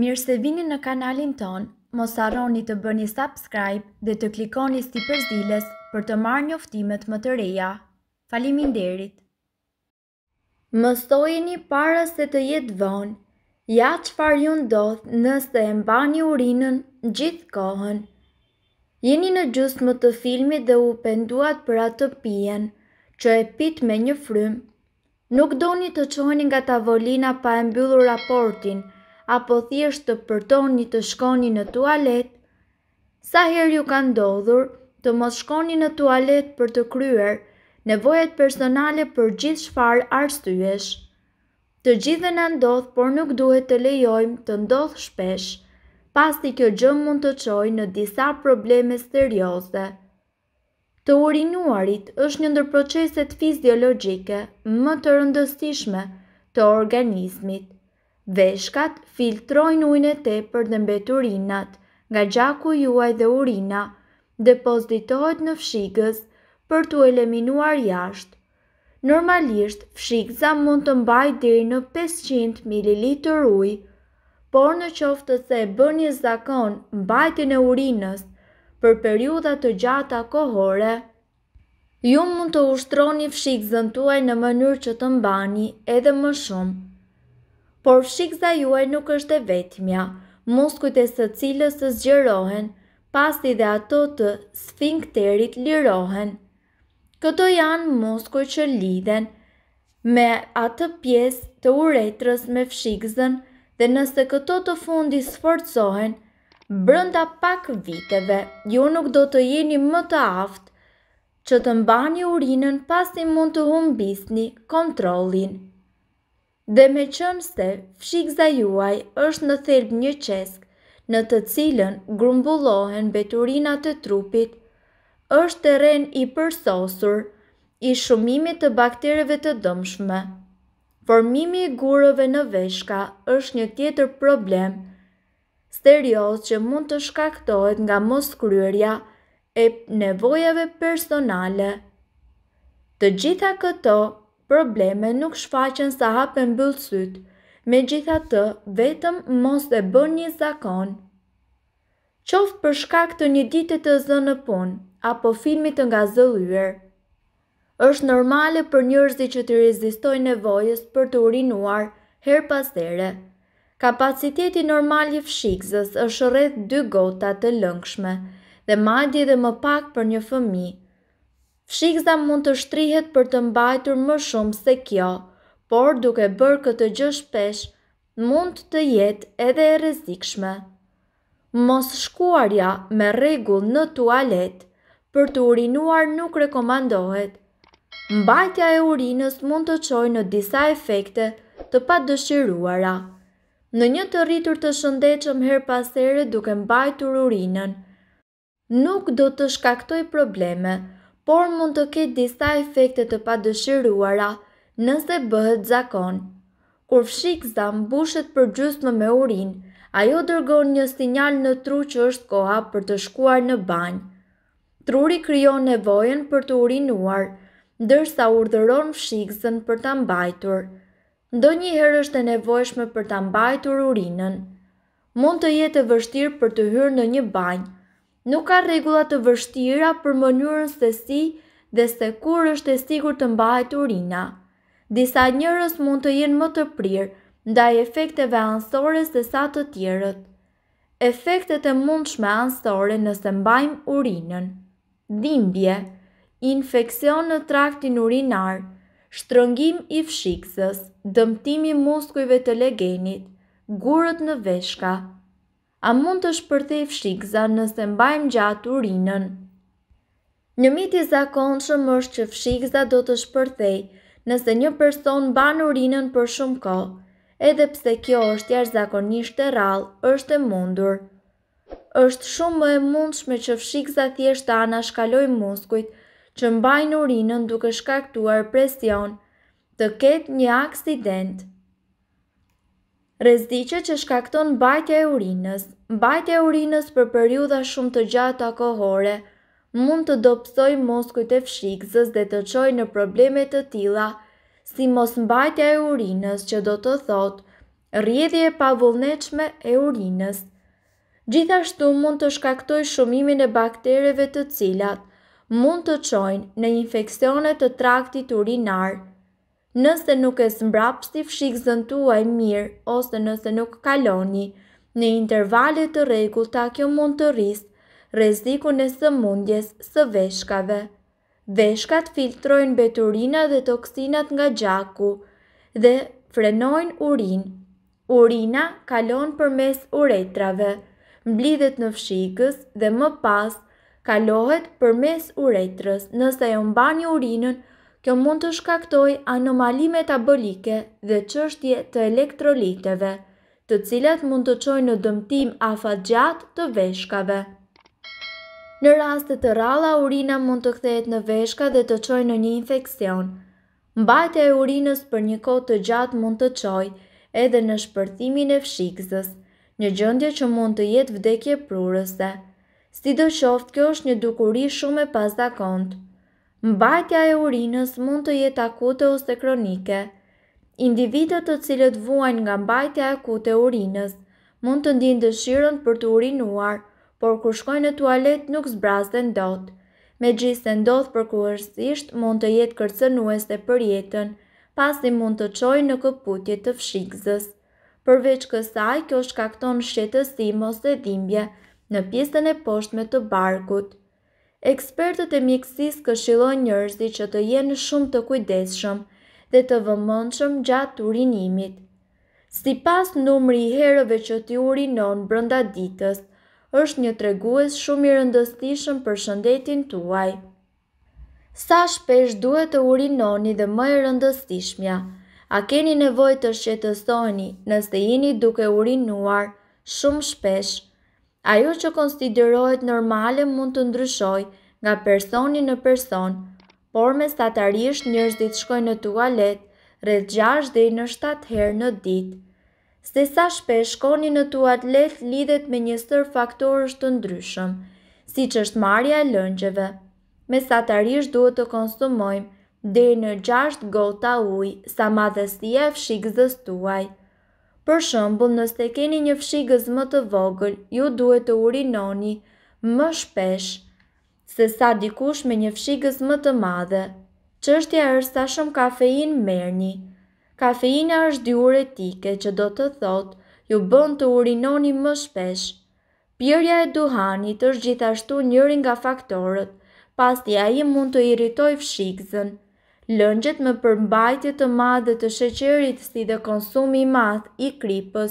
Mirë se vini në kanalin ton, mos arroni të bëni subscribe dhe të klikoni sti përzilës për të marrë një oftimet më të reja. Falimin derit! Më stojini para se të jetë vonë, ja që farë ju ndodhë nëse e mba një urinën gjithë kohën. Jeni në gjusë më të filmi dhe u penduat për atë të pijen, që e pit me një frymë. Nuk do një të qoni nga tavolina pa e mbyllu raportin, apo thjesht të përtoni të shkoni në tualet, sa herë ju ka ndodhur të mos shkoni në tualet për të kryer nevojat personale për gjithë shfarë arstuesh. Të gjithë në ndodhë, por nuk duhet të lejojmë të ndodhë shpesh, pas të kjo gjë mund të qoj në disa probleme serioze. Të urinuarit është një ndër proceset fiziologike më të rëndësishme të organismit. Veshkat filtrojnë ujnë e te për dëmbet urinat, nga gjaku juaj dhe urina, depozitohet në fshigës për të eliminuar jashtë. Normalisht, fshikza mund të mbaj diri në 500 ml uj, por në qoftë të se bërë një zakon mbajtin e urinës për periudat të gjata kohore, ju mund të ushtroni fshikzën tuaj në mënyrë që të mbani edhe më shumë por shikza juaj nuk është e vetëmja, muskujt e së cilës të zgjerohen, pasi dhe ato të sfinkterit lirohen. Këto janë muskujt që lidhen me atë pjesë të uretrës me fshikzën dhe nëse këto të fundi sforcohen, brënda pak viteve, ju nuk do të jeni më të aftë që të mbani urinën pasi mund të humbisni kontrolin dhe me qënë se fshikza juaj është në thelb një qesk, në të cilën grumbullohen beturinat e trupit, është teren i përsosur i shumimit të baktereve të dëmshme. Formimi i gurëve në veshka është një tjetër problem, serios që mund të shkaktohet nga mos kryerja e nevojave personale. Të gjitha këto probleme nuk shfaqen sa hapen bëllë me gjitha të vetëm mos e bën një zakon. Qoftë për shkak të një ditë të zënë në apo filmit të nga zëllyër. është normale për njërzi që të rezistoj nevojës për të urinuar her pas tere. Kapaciteti normal i fshikzës është rreth dy gota të lëngshme dhe madje dhe më pak për një fëmijë. Shikza mund të shtrihet për të mbajtur më shumë se kjo, por duke bërë këtë gjë shpesh, mund të jetë edhe e rezikshme. Mos shkuarja me regull në tualet për të urinuar nuk rekomandohet. Mbajtja e urinës mund të qoj në disa efekte të pa dëshiruara. Në një të rritur të shëndechëm her pasere duke mbajtur urinën, nuk do të shkaktoj probleme, por mund të ketë disa efekte të padëshiruara nëse bëhet zakon. Kur fshik zam bushet për me urin, ajo dërgon një sinjal në tru që është koha për të shkuar në banjë. Truri kryon nevojen për të urinuar, dërsa urdhëron fshikësën për të mbajtur. Ndo një herë është e nevojshme për të mbajtur urinën. Mund të jetë e vështirë për të hyrë në një banjë, Nuk ka rregulla të vështira për mënyrën se si dhe se kur është e sigurt të mbahet urina. Disa njerëz mund të jenë më të prirë ndaj efekteve anësore se sa të tjerët. Efektet e mundshme ansore nëse mbajmë urinën. Dhimbje, infekcion në traktin urinar, shtrëngim i fshikësës, dëmtimi muskujve të legenit, gurët në veshka, a mund të shpërthej fshikza nëse mbajmë gjatë urinën. Një miti i zakonshëm është që fshikza do të shpërthej nëse një person ban urinën për shumë kohë, edhe pse kjo është jashtëzakonisht e rrallë, është e mundur. Është shumë më e mundshme që fshikza thjesht ta anashkaloj muskujt që mbajnë urinën duke shkaktuar presion të ketë një aksident. Rezdiqe që shkakton bajtja e urinës. Bajtja e urinës për periuda shumë të gjata kohore mund të dopsoj moskujt e fshikëzës dhe të qoj në problemet të tila, si mos mbajtja e urinës që do të thot, rjedhje pavullneqme e urinës. Gjithashtu mund të shkaktoj shumimin e baktereve të cilat, mund të qojnë në infekcionet të traktit urinarë, nëse nuk e sëmbrapsi fshikëzën tuaj mirë ose nëse nuk kaloni. Në intervalet të regull ta kjo mund të rrisë rezikun e sëmundjes së veshkave. Veshkat filtrojnë beturina dhe toksinat nga gjaku dhe frenojnë urin. Urina kalon për mes uretrave, mblidhet në fshikës dhe më pas kalohet për mes uretrës nëse e mba një urinën kjo mund të shkaktoj anomali metabolike dhe qështje të elektroliteve, të cilat mund të qoj në dëmtim afa gjatë të veshkave. Në rastet të ralla, urina mund të kthehet në veshka dhe të qoj në një infekcion. Mbajtë e urinës për një kohë të gjatë mund të qoj edhe në shpërtimin e fshikëzës, një gjëndje që mund të jetë vdekje prurëse. Si do qoftë, kjo është një dukuri shumë e pas Mbajtja e urinës mund të jetë akute ose kronike. Individët të cilët vuajnë nga mbajtja e akute e urinës mund të ndinë dëshirën për të urinuar, por kur shkojnë në tualet nuk zbrazë dhe ndotë. Me gjithë se ndodhë për kërësisht mund të jetë kërcënues dhe për jetën, pasi mund të qojnë në këputje të fshikëzës. Përveç kësaj, kjo shkakton shqetësim ose dhimbje në pjesën e poshtme të barkutë ekspertët e mjekësis këshilon njërzi që të jenë shumë të kujdeshëm dhe të vëmëndshëm gjatë urinimit. Si pas numri i herëve që t'i urinon brënda ditës, është një tregues shumë i rëndësishëm për shëndetin tuaj. Sa shpesh duhet të urinoni dhe më e rëndësishmja? A keni nevojë të shqetësoni nëse jeni duke urinuar shumë shpesh? ajo që konsiderohet normale mund të ndryshoj nga personi në person, por me statarisht njërzit shkojnë në tualet rrët 6 dhe në 7 herë në ditë. Se sa shpesh shkoni në tualet lidhet me një sër është të ndryshëm, si që është marja e lëngjeve. Me satarish duhet të konsumojmë dhe në 6 gota uj, sa madhësia e fshikë zëstuajt. Për shëmbull, nësë keni një fshigës më të vogël, ju duhet të urinoni më shpesh, se sa dikush me një fshigës më të madhe. Qështja është sa shumë kafein mërni. Kafeina është diuretike që do të thotë ju bën të urinoni më shpesh. Pjërja e duhanit është gjithashtu njërin nga faktorët, pas të ja i mund të iritoj fshikëzën. Lëngjet me përmbajtje të madhe të sheqerit si dhe konsumi i madh i kripës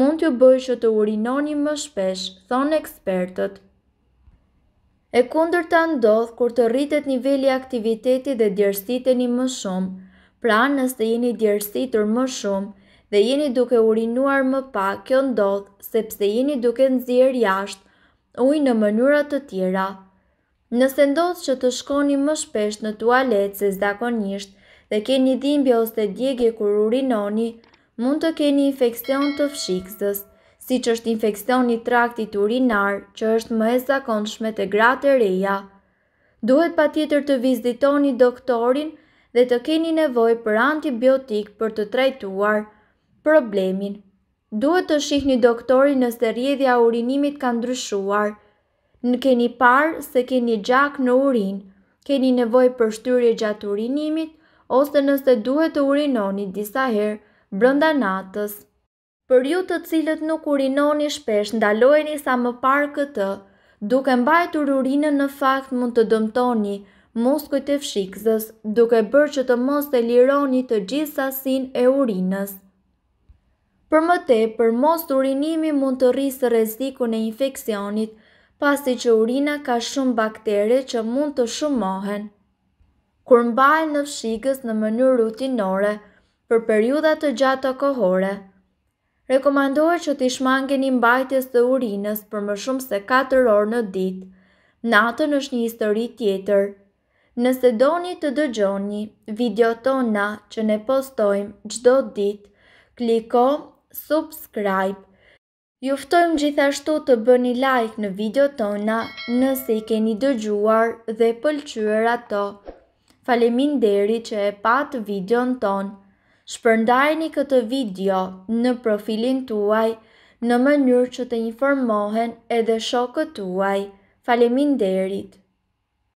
mund të bëjë që të urinoni më shpesh, thonë ekspertët. E kunder të ndodhë kur të rritet nivelli aktiviteti dhe djersiteni më shumë, pra nëse jeni djersitur më shumë dhe jeni duke urinuar më pak, kjo ndodhë sepse jeni duke nëzirë jashtë ujë në mënyrat të tjera. Nëse ndodh që të shkoni më shpesht në tualet se zakonisht dhe keni dhimbje ose djegje kur urinoni, mund të keni infekcion të fshikësës, si që është infekcion i traktit urinar që është më e zakonshme të gratë e reja. Duhet pa tjetër të vizitoni doktorin dhe të keni nevoj për antibiotik për të trajtuar problemin. Duhet të shihni doktorin nëse rjedhja urinimit kanë ndryshuar, në keni parë se keni gjak në urin, keni nevoj për shtyri gjatë urinimit, ose nëse duhet të urinoni disa herë brënda natës. Për ju të cilët nuk urinoni shpesh, ndalojeni sa më parë këtë, duke mbajtur urinën në fakt mund të dëmtoni muskujt e fshikëzës, duke bërë që të mos të lironi të gjithë sasin e urinës. Për më për mos urinimi mund të rrisë rezikun e infekcionit, pasi që urina ka shumë bakteri që mund të shumohen. Kur mbajnë në fshikës në mënyrë rutinore, për periudat të gjatë të kohore, rekomandohet që t'i shmangeni mbajtjes të urinës për më shumë se 4 orë në ditë, natën është një histori tjetër. Nëse doni të dëgjoni video tona që ne postojmë gjdo ditë, kliko subscribe. Juftojmë gjithashtu të bëni like në video tona nëse i keni dëgjuar dhe pëlqyër ato. Falemin deri që e patë video në tonë. Shpërndajni këtë video në profilin tuaj në mënyrë që të informohen edhe shokët tuaj. Falemin derit.